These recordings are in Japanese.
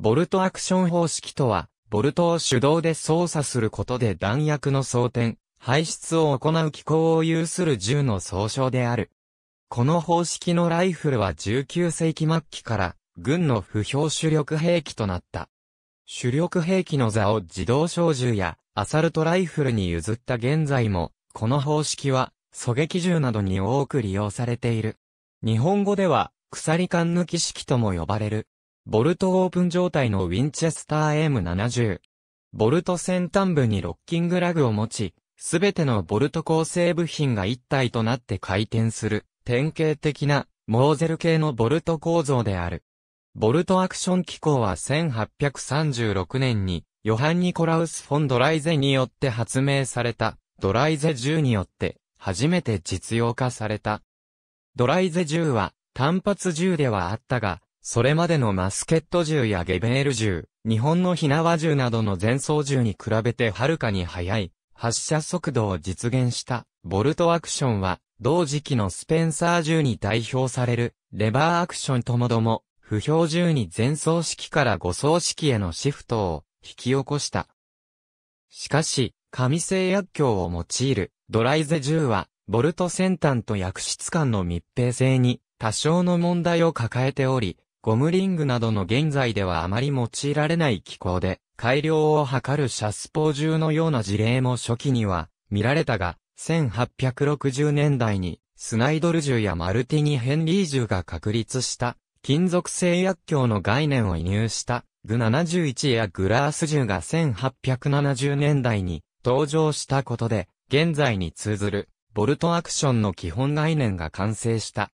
ボルトアクション方式とは、ボルトを手動で操作することで弾薬の装填、排出を行う機構を有する銃の総称である。この方式のライフルは19世紀末期から軍の不評主力兵器となった。主力兵器の座を自動小銃やアサルトライフルに譲った現在も、この方式は狙撃銃などに多く利用されている。日本語では、鎖管抜き式とも呼ばれる。ボルトオープン状態のウィンチェスター M70。ボルト先端部にロッキングラグを持ち、すべてのボルト構成部品が一体となって回転する、典型的な、モーゼル系のボルト構造である。ボルトアクション機構は1836年に、ヨハン・ニコラウス・フォン・ドライゼによって発明された、ドライゼ10によって、初めて実用化された。ドライゼ10は、単発銃ではあったが、それまでのマスケット銃やゲベール銃、日本の火縄銃などの前装銃に比べてはるかに速い発射速度を実現したボルトアクションは同時期のスペンサー銃に代表されるレバーアクションともども不評銃に前装式から誤装式へのシフトを引き起こした。しかし、紙製薬莢を用いるドライゼ銃はボルト先端と薬質間の密閉性に多少の問題を抱えており、ゴムリングなどの現在ではあまり用いられない機構で、改良を図るシャスポー銃のような事例も初期には見られたが、1860年代にスナイドル銃やマルティニ・ヘンリー銃が確立した金属製薬莢の概念を移入したグ71やグラース銃が1870年代に登場したことで現在に通ずるボルトアクションの基本概念が完成した。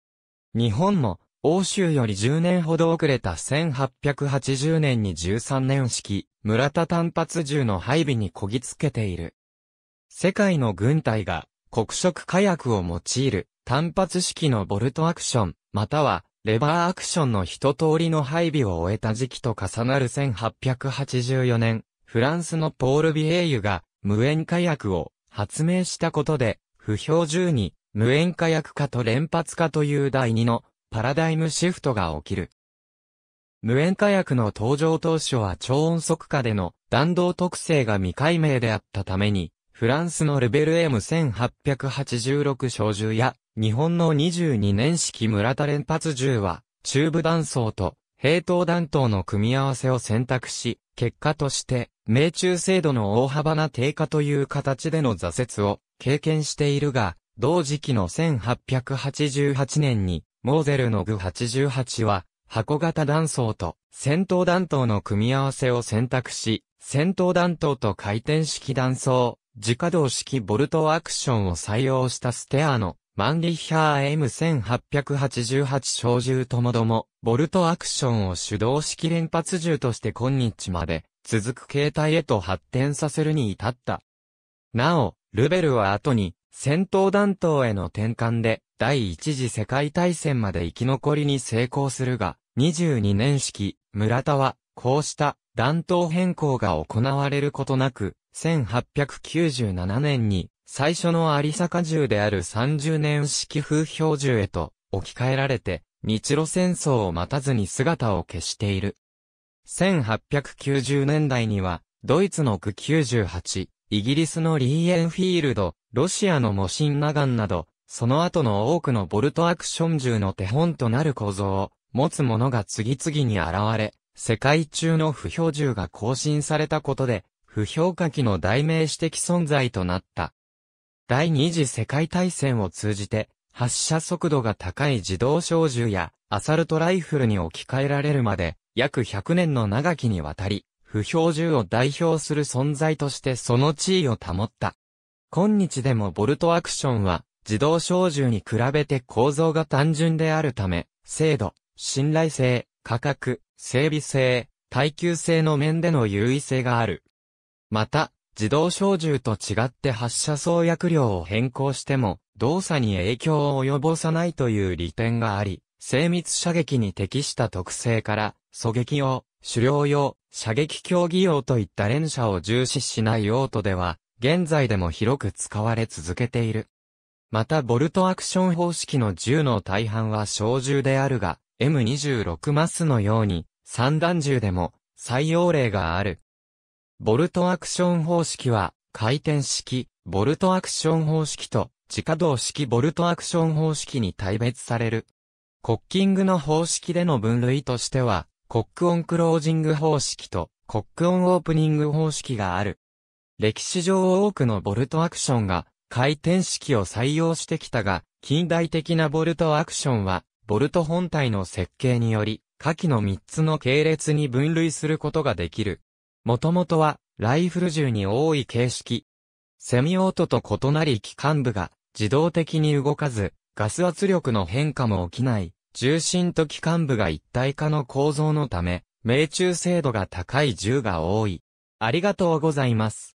日本も欧州より10年ほど遅れた1880年に13年式、村田単発銃の配備にこぎつけている。世界の軍隊が黒色火薬を用いる単発式のボルトアクション、またはレバーアクションの一通りの配備を終えた時期と重なる1884年、フランスのポール・ビエーユが無塩火薬を発明したことで、不評銃に無塩火薬化と連発化という第二のパラダイムシフトが起きる。無塩火薬の登場当初は超音速化での弾道特性が未解明であったために、フランスのレベル M1886 小銃や、日本の22年式村田連発銃は、中部弾倉と平等弾頭の組み合わせを選択し、結果として、命中精度の大幅な低下という形での挫折を経験しているが、同時期の1888年にモーゼルのグ88は、箱型弾倉と戦闘弾頭の組み合わせを選択し、戦闘弾頭と回転式弾倉、自家、動式ボルトアクションを採用したステアのマンリッヒャー M1888 小銃ともども、ボルトアクションを手動式連発銃として今日まで続く形態へと発展させるに至った。なお、ルベルは後に戦闘弾頭への転換で第一次世界大戦まで生き残りに成功するが、22年式、村田は、こうした弾頭変更が行われることなく、1897年に最初の有坂銃である30年式風氷銃へと置き換えられて、日露戦争を待たずに姿を消している。1890年代には、ドイツの九98、イギリスのリーエンフィールド、ロシアのモシンナガンなど、その後の多くのボルトアクション銃の手本となる構造を持つものが次々に現れ、世界中の不評銃が更新されたことで、不評価機の代名詞的存在となった。第二次世界大戦を通じて、発射速度が高い自動小銃やアサルトライフルに置き換えられるまで、約100年の長きにわたり、不評銃を代表する存在としてその地位を保った。今日でもボルトアクションは、自動小銃に比べて構造が単純であるため、精度、信頼性、価格、整備性、耐久性の面での優位性がある。また、自動小銃と違って発射装薬量を変更しても、動作に影響を及ぼさないという利点があり、精密射撃に適した特性から、狙撃用、狩猟用、射撃競技用といった連射を重視しない用途では、現在でも広く使われ続けている。またボルトアクション方式の銃の大半は小銃であるが、M26 マスのように、三段銃でも採用例がある。ボルトアクション方式は、回転式、ボルトアクション方式と、自稼働式ボルトアクション方式に対別される。コッキングの方式での分類としては、コックオンクロージング方式と、コックオンオープニング方式がある。歴史上多くのボルトアクションが回転式を採用してきたが、近代的なボルトアクションは、ボルト本体の設計により、下記の3つの系列に分類することができる。もともとは、ライフル銃に多い形式。セミオートと異なり機関部が自動的に動かず、ガス圧力の変化も起きない、重心と機関部が一体化の構造のため、命中精度が高い銃が多い。ありがとうございます。